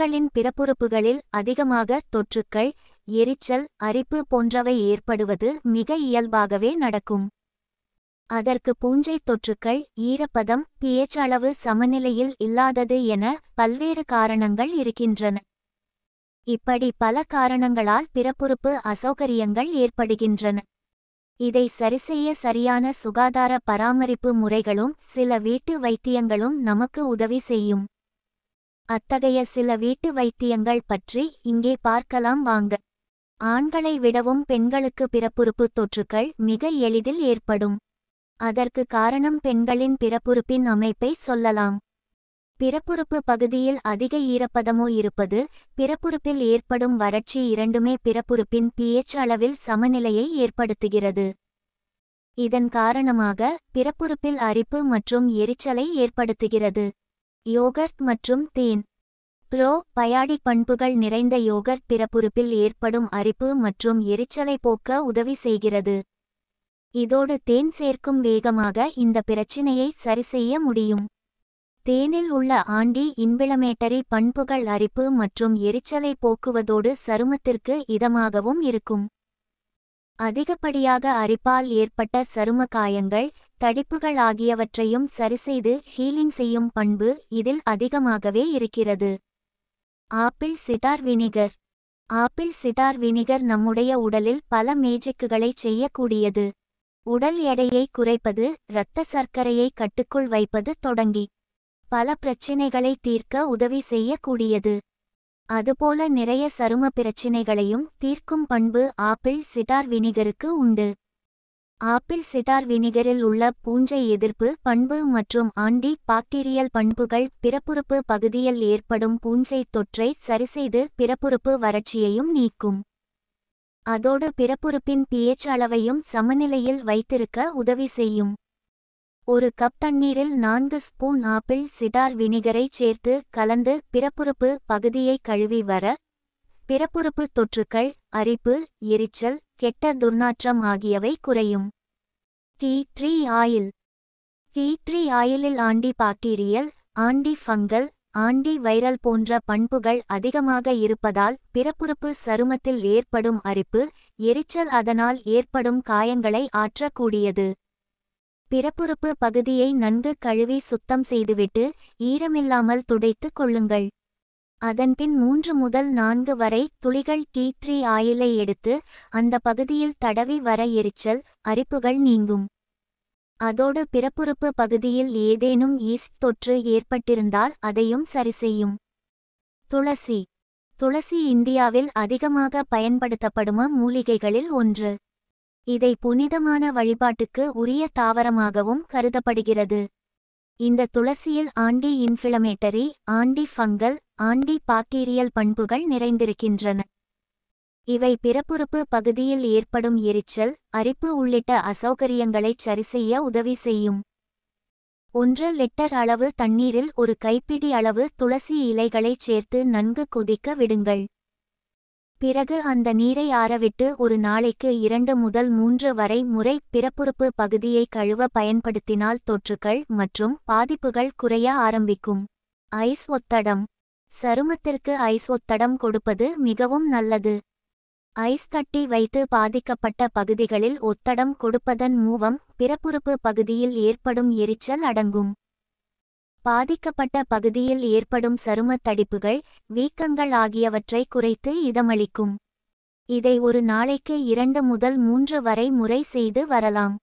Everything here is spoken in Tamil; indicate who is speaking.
Speaker 1: மக்களின் பிறப்புறுப்புகளில் அதிகமாக தொற்றுக்கள் எரிச்சல் அரிப்பு போன்றவை ஏற்படுவது மிக இயல்பாகவே நடக்கும் அதற்கு பூஞ்சை தொற்றுக்கள் ஈரப்பதம் பிஎச் அளவு சமநிலையில் இல்லாதது என பல்வேறு காரணங்கள் இருக்கின்றன இப்படி பல காரணங்களால் பிறப்புறுப்பு அசௌகரியங்கள் ஏற்படுகின்றன இதை சரிசெய்ய சரியான சுகாதார பராமரிப்பு முறைகளும் சில வீட்டு வைத்தியங்களும் நமக்கு உதவி செய்யும் அத்தகைய சில வீட்டு வைத்தியங்கள் பற்றி இங்கே பார்க்கலாம் வாங்க ஆண்களை விடவும் பெண்களுக்கு பிறப்புறுப்பு தொற்றுக்கள் மிக எளிதில் ஏற்படும் அதற்கு காரணம் பெண்களின் பிறப்புறுப்பின் அமைப்பை சொல்லலாம் பிறப்புறுப்பு பகுதியில் அதிக ஈரப்பதமோ இருப்பது பிறப்புறுப்பில் ஏற்படும் வறட்சி இரண்டுமே பிறப்புறுப்பின் பிஎச் அளவில் சமநிலையை ஏற்படுத்துகிறது இதன் காரணமாக பிறப்புறுப்பில் அரிப்பு மற்றும் எரிச்சலை ஏற்படுத்துகிறது யோகர்ட் மற்றும் தேன் ப்ரோ பயாடிக் பண்புகள் நிறைந்த யோகர்ட் பிறப்புறுப்பில் ஏற்படும் அரிப்பு மற்றும் எரிச்சலை போக்க உதவி செய்கிறது இதோடு தேன் சேர்க்கும் வேகமாக இந்த பிரச்சினையை சரிசெய்ய முடியும் தேனில் உள்ள ஆண்டி இன்பிளமேட்டரி பண்புகள் அரிப்பு மற்றும் எரிச்சலை போக்குவதோடு சருமத்திற்கு இதமாகவும் இருக்கும் அதிகப்படியாக அரிப்பால் ஏற்பட்ட சரும காயங்கள் தடிப்புகள் ஆகியவற்றையும் சரிசெய்து ஹீலிங் செய்யும் பண்பு இதில் அதிகமாகவே இருக்கிறது apple cider vinegar apple cider vinegar நம்முடைய உடலில் பல மேஜிக்குகளை செய்யக்கூடியது உடல் எடையை குறைப்பது இரத்த சர்க்கரையை கட்டுக்குள் வைப்பது தொடங்கி பல பிரச்சினைகளை தீர்க்க உதவி செய்யக்கூடியது அதுபோல நிறைய சரும பிரச்சினைகளையும் தீர்க்கும் பண்பு ஆப்பிள் சிட்டார் வினிகருக்கு உண்டு ஆப்பிள் சிட்டார் வினிகரில் உள்ள பூஞ்சை எதிர்ப்பு பண்பு மற்றும் ஆண்டி பாக்டீரியல் பண்புகள் பிறப்புறுப்பு பகுதியில் ஏற்படும் பூஞ்சை தொற்றை சரிசெய்து பிறப்புறுப்பு வறட்சியையும் நீக்கும் அதோடு பிறப்புறுப்பின் பிஎச் அளவையும் சமநிலையில் வைத்திருக்க உதவி செய்யும் ஒரு கப் தண்ணீரில் நான்கு ஸ்பூன் ஆப்பிள் சிடார் வினிகரை சேர்த்து கலந்து பிறப்புறுப்பு பகுதியை கழுவி வர பிறப்புறுப்பு தொற்றுக்கள் அரிப்பு எரிச்சல் கெட்ட துர்நாற்றம் ஆகியவை குறையும் tea tree oil tea tree ஆயிலில் anti bacterial anti fungal anti viral போன்ற பண்புகள் அதிகமாக இருப்பதால் பிறப்புறுப்பு சருமத்தில் ஏற்படும் அரிப்பு எரிச்சல் அதனால் ஏற்படும் காயங்களை ஆற்றக்கூடியது பிறப்புறுப்பு பகுதியை நன்கு கழுவி சுத்தம் செய்துவிட்டு ஈரமில்லாமல் துடைத்து கொள்ளுங்கள் அதன்பின் மூன்று முதல் நான்கு வரை துளிகள் டீ த்ரீ ஆயிலை எடுத்து அந்த பகுதியில் தடவி வர எரிச்சல் அரிப்புகள் நீங்கும் அதோடு பிறப்புறுப்பு பகுதியில் ஏதேனும் ஈஸ்ட் தொற்று ஏற்பட்டிருந்தால் அதையும் சரிசெய்யும் துளசி துளசி இந்தியாவில் அதிகமாக பயன்படுத்தப்படும மூலிகைகளில் ஒன்று இதை புனிதமான வழிபாட்டுக்கு உரிய தாவரமாகவும் கருதப்படுகிறது இந்த துளசியில் anti inflammatory anti fungal anti bacterial பண்புகள் நிறைந்திருக்கின்றன இவை பிறப்புறுப்பு பகுதியில் ஏற்படும் எரிச்சல் அரிப்பு உள்ளிட்ட அசௌகரியங்களைச் சரிசெய்ய உதவி செய்யும் ஒன்று லிட்டர் அளவு தண்ணீரில் ஒரு கைப்பிடி அளவு துளசி இலைகளைச் சேர்த்து நன்கு கொதிக்க விடுங்கள் பிறகு அந்த நீரை ஆறவிட்டு ஒரு நாளைக்கு இரண்டு முதல் மூன்று வரை முறை பிறப்புறுப்பு பகுதியை கழுவ பயன்படுத்தினால் தொற்றுகள் மற்றும் பாதிப்புகள் குறைய ஆரம்பிக்கும் ஐஸ் ஒத்தடம் சருமத்திற்கு ஐஸ் ஒத்தடம் கொடுப்பது மிகவும் நல்லது ஐஸ் கட்டி வைத்து பாதிக்கப்பட்ட பகுதிகளில் ஒத்தடம் கொடுப்பதன் மூவம் பிறப்புறுப்பு பகுதியில் ஏற்படும் எரிச்சல் அடங்கும் பாதிக்கப்பட்ட பகுதியில் ஏற்படும் சருமத் தடிப்புகள் வீக்கங்கள் ஆகியவற்றை குறைத்து இதமளிக்கும் இதை ஒரு நாளைக்கு இரண்டு முதல் மூன்று வரை முறை செய்து வரலாம்